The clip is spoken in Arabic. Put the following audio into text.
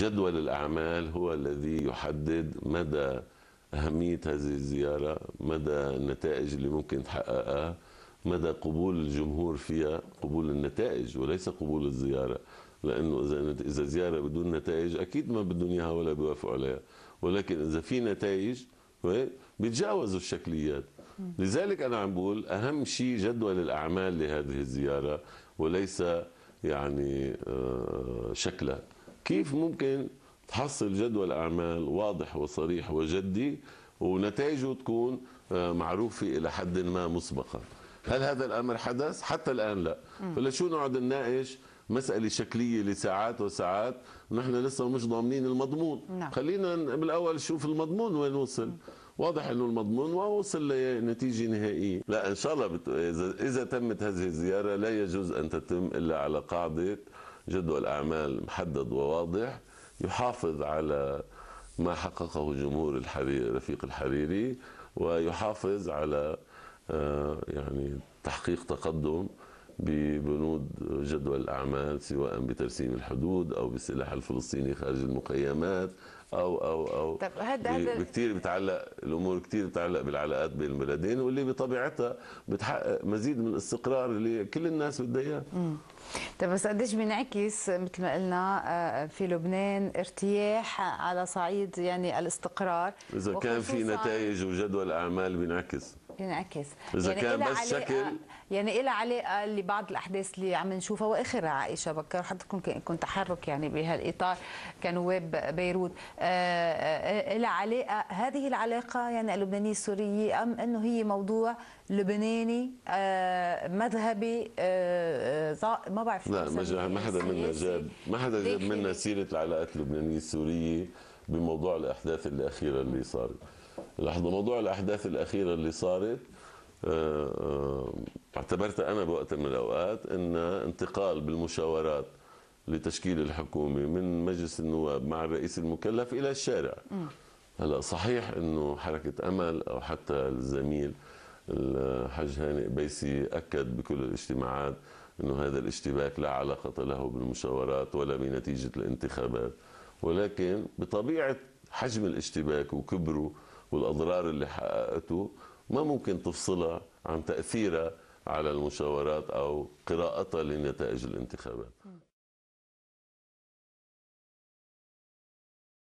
جدول الأعمال هو الذي يحدد مدى أهمية هذه الزيارة مدى النتائج اللي ممكن تحققها مدى قبول الجمهور فيها قبول النتائج وليس قبول الزيارة لأنه إذا إذا زيارة بدون نتائج أكيد ما بدهم إياها ولا بيوافقوا عليها ولكن إذا في نتائج بيتجاوزوا الشكليات لذلك أنا عم بقول أهم شيء جدول الأعمال لهذه الزيارة وليس يعني آه، شكلها كيف ممكن تحصل جدول اعمال واضح وصريح وجدي ونتائجه تكون آه، معروفه الى حد ما مسبقا هل هذا الامر حدث حتى الان لا فلشو نقعد نناقش مسألة شكلية لساعات وساعات نحن لسه مش ضامنين المضمون نعم. خلينا بالأول نشوف المضمون وين وصل واضح انه المضمون ما وصل لنتيجه نهائيه، لا ان شاء الله بت... اذا اذا تمت هذه الزياره لا يجوز ان تتم الا على قاعده جدول أعمال محدد وواضح يحافظ على ما حققه جمهور الحرير رفيق الحريري ويحافظ على آه، يعني تحقيق تقدم ببنود جدول الأعمال سواء بترسيم الحدود أو بالسلاح الفلسطيني خارج المخيمات أو أو أو طب هذا هذا كثير بتعلق الأمور كثير بتعلق بالعلاقات بين البلدين واللي بطبيعتها بتحقق مزيد من الاستقرار اللي كل الناس بدها إياه طيب بس قديش بينعكس مثل ما قلنا آه، في لبنان ارتياح على صعيد يعني الاستقرار إذا كان في نتائج وجدول أعمال بينعكس ينعكس اذا يعني كان بس شكل آه، يعني إلى علاقه آه، لبعض الاحداث اللي عم نشوفها واخرها عائشه بكر حتى كنت تحرك يعني بهالاطار كنواب بيروت آه، إلى علاقه هذه العلاقه يعني اللبنانيه السوريه ام انه هي موضوع لبناني مذهبي ما بعرف لا ما حدا يعني منا جاب ما حدا جاب منا سيره العلاقات اللبنانيه السوريه بموضوع الاحداث الاخيره اللي صارت لحظه موضوع الاحداث الاخيره اللي صارت آه، آه، اعتبرت انا بوقت من الاوقات ان انتقال بالمشاورات لتشكيل الحكومه من مجلس النواب مع الرئيس المكلف الى الشارع هلا صحيح انه حركه امل او حتى الزميل الحاج هانئ بيسي اكد بكل الاجتماعات انه هذا الاشتباك لا علاقه له بالمشاورات ولا بنتيجه الانتخابات ولكن بطبيعه حجم الاشتباك وكبره والاضرار اللي حققته ما ممكن تفصلها عن تاثيرها على المشاورات او قراءتها لنتائج الانتخابات